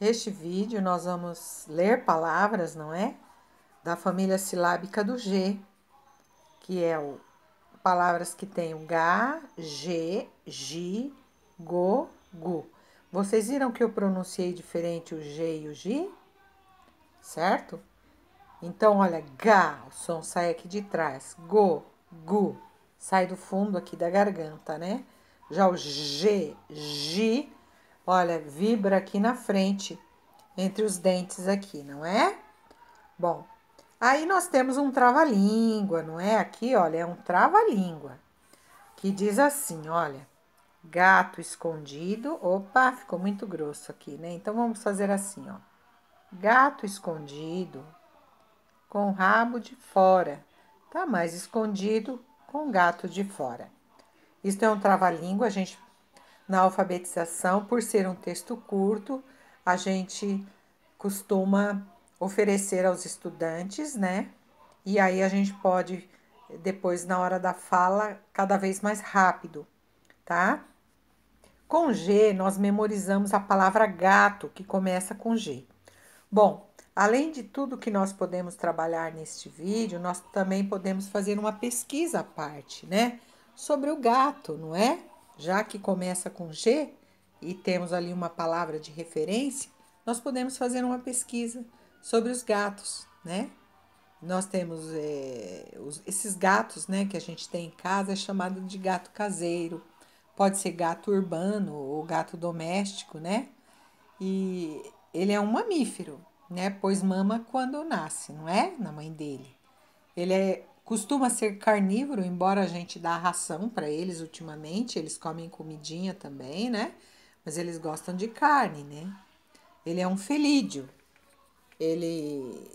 Este vídeo nós vamos ler palavras, não é? Da família silábica do G, que é o palavras que tem o G, G, G, Go, Gu. Vocês viram que eu pronunciei diferente o G e o G? Certo? Então, olha, G, o som sai aqui de trás. Go, Gu, sai do fundo aqui da garganta, né? Já o G, G, Olha, vibra aqui na frente, entre os dentes aqui, não é? Bom, aí nós temos um trava-língua, não é? Aqui, olha, é um trava-língua, que diz assim, olha, gato escondido. Opa, ficou muito grosso aqui, né? Então, vamos fazer assim, ó. Gato escondido com rabo de fora. Tá mais escondido com gato de fora. Isso é um trava-língua, a gente na alfabetização, por ser um texto curto, a gente costuma oferecer aos estudantes, né? E aí a gente pode depois na hora da fala cada vez mais rápido, tá? Com G, nós memorizamos a palavra gato, que começa com G. Bom, além de tudo que nós podemos trabalhar neste vídeo, nós também podemos fazer uma pesquisa à parte, né? Sobre o gato, não é? já que começa com G e temos ali uma palavra de referência, nós podemos fazer uma pesquisa sobre os gatos, né? Nós temos é, os, esses gatos, né, que a gente tem em casa, é chamado de gato caseiro. Pode ser gato urbano ou gato doméstico, né? E ele é um mamífero, né? Pois mama quando nasce, não é? Na mãe dele. Ele é Costuma ser carnívoro, embora a gente dá ração para eles ultimamente, eles comem comidinha também, né? Mas eles gostam de carne, né? Ele é um felídeo. Ele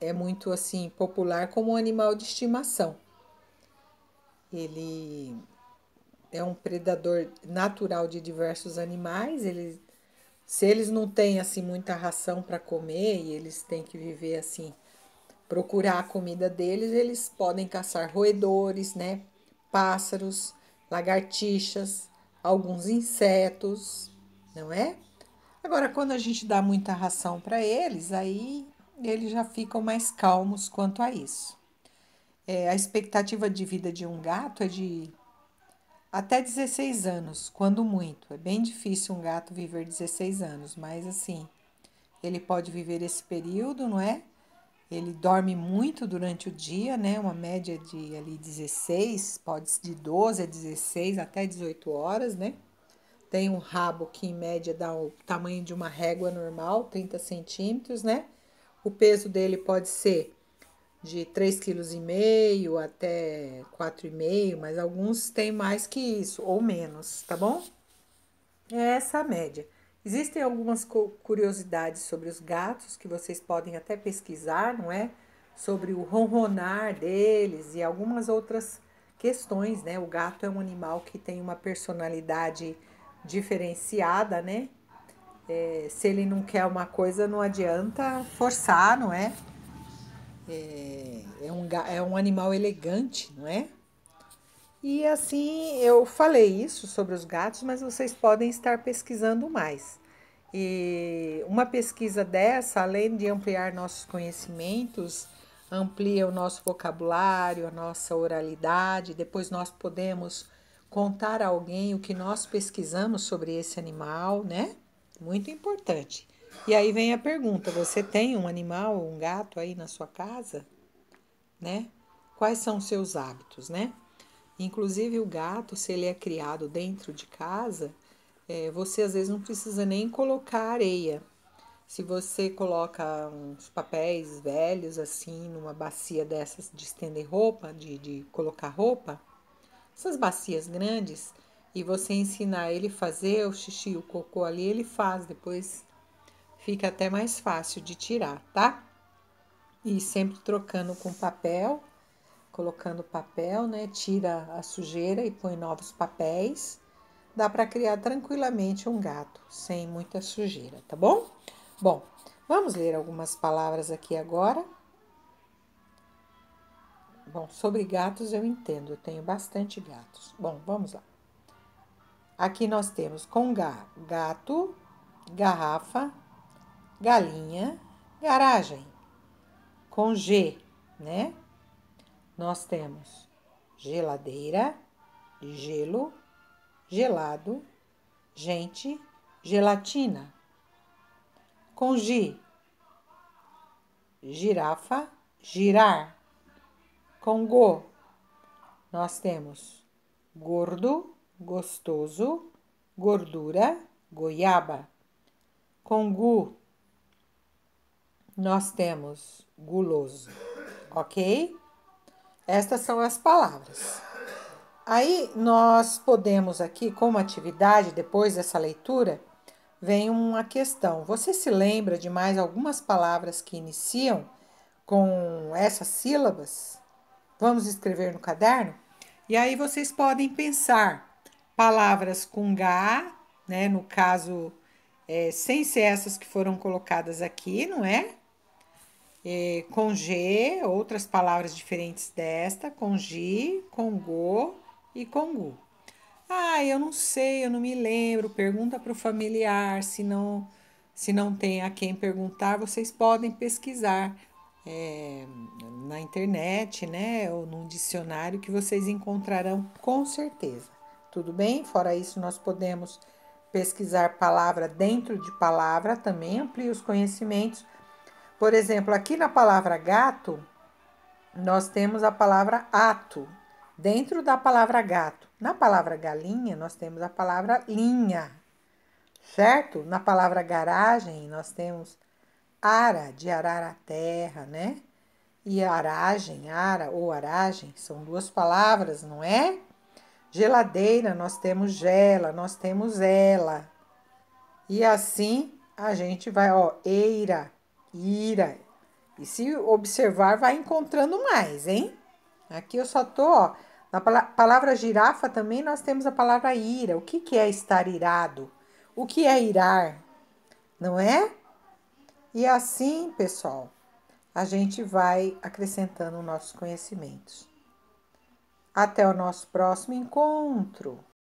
é muito assim popular como um animal de estimação. Ele é um predador natural de diversos animais. Ele, se eles não têm assim muita ração para comer e eles têm que viver assim procurar a comida deles, eles podem caçar roedores, né? Pássaros, lagartixas, alguns insetos, não é? Agora, quando a gente dá muita ração para eles, aí eles já ficam mais calmos quanto a isso. É, a expectativa de vida de um gato é de até 16 anos, quando muito. É bem difícil um gato viver 16 anos, mas assim, ele pode viver esse período, não é? Ele dorme muito durante o dia, né? Uma média de ali 16, pode ser de 12 a 16 até 18 horas, né? Tem um rabo que em média dá o tamanho de uma régua normal, 30 centímetros, né? O peso dele pode ser de 3,5 kg até 4,5, kg, mas alguns têm mais que isso ou menos, tá bom? É essa a média. Existem algumas curiosidades sobre os gatos que vocês podem até pesquisar, não é? Sobre o ronronar deles e algumas outras questões, né? O gato é um animal que tem uma personalidade diferenciada, né? É, se ele não quer uma coisa, não adianta forçar, não é? É, é, um, é um animal elegante, não é? E assim eu falei isso sobre os gatos, mas vocês podem estar pesquisando mais. E uma pesquisa dessa, além de ampliar nossos conhecimentos, amplia o nosso vocabulário, a nossa oralidade. Depois nós podemos contar a alguém o que nós pesquisamos sobre esse animal, né? Muito importante. E aí vem a pergunta: você tem um animal, um gato aí na sua casa, né? Quais são os seus hábitos, né? Inclusive, o gato, se ele é criado dentro de casa, é, você às vezes não precisa nem colocar areia. Se você coloca uns papéis velhos assim, numa bacia dessas de estender roupa, de, de colocar roupa, essas bacias grandes, e você ensinar ele fazer o xixi, o cocô ali, ele faz, depois fica até mais fácil de tirar, tá? E sempre trocando com papel colocando papel, né? Tira a sujeira e põe novos papéis. Dá para criar tranquilamente um gato sem muita sujeira, tá bom? Bom, vamos ler algumas palavras aqui agora. Bom, sobre gatos eu entendo, eu tenho bastante gatos. Bom, vamos lá. Aqui nós temos com g gato, garrafa, galinha, garagem. Com G, né? nós temos geladeira, gelo, gelado, gente, gelatina. Com girafa, girar. Com go, nós temos gordo, gostoso, gordura, goiaba. Com gu, nós temos guloso, ok? Estas são as palavras. Aí nós podemos aqui, como atividade, depois dessa leitura, vem uma questão. Você se lembra de mais algumas palavras que iniciam com essas sílabas? Vamos escrever no caderno? E aí vocês podem pensar palavras com H, né? No caso, é, sem ser essas que foram colocadas aqui, não é? é, com G, outras palavras diferentes desta, com G, com Go e com Gu. Ah, eu não sei, eu não me lembro. Pergunta para o familiar, se não, se não tem a quem perguntar, vocês podem pesquisar é, na internet, né? Ou num dicionário que vocês encontrarão com certeza. Tudo bem? Fora isso, nós podemos pesquisar palavra dentro de palavra, também amplia os conhecimentos por exemplo, aqui na palavra gato, nós temos a palavra ato. Dentro da palavra gato, na palavra galinha, nós temos a palavra linha, certo? Na palavra garagem, nós temos ara, de arar a terra, né? E aragem, ara ou aragem, são duas palavras, não é? Geladeira, nós temos gela, nós temos ela. E assim a gente vai, ó, eira, ira. E se observar, vai encontrando mais, hein? Aqui eu só tô, ó, na palavra girafa também nós temos a palavra ira. O que, que é estar irado? O que é irar? Não é? E assim, pessoal, a gente vai acrescentando nossos conhecimentos. Até o nosso próximo encontro!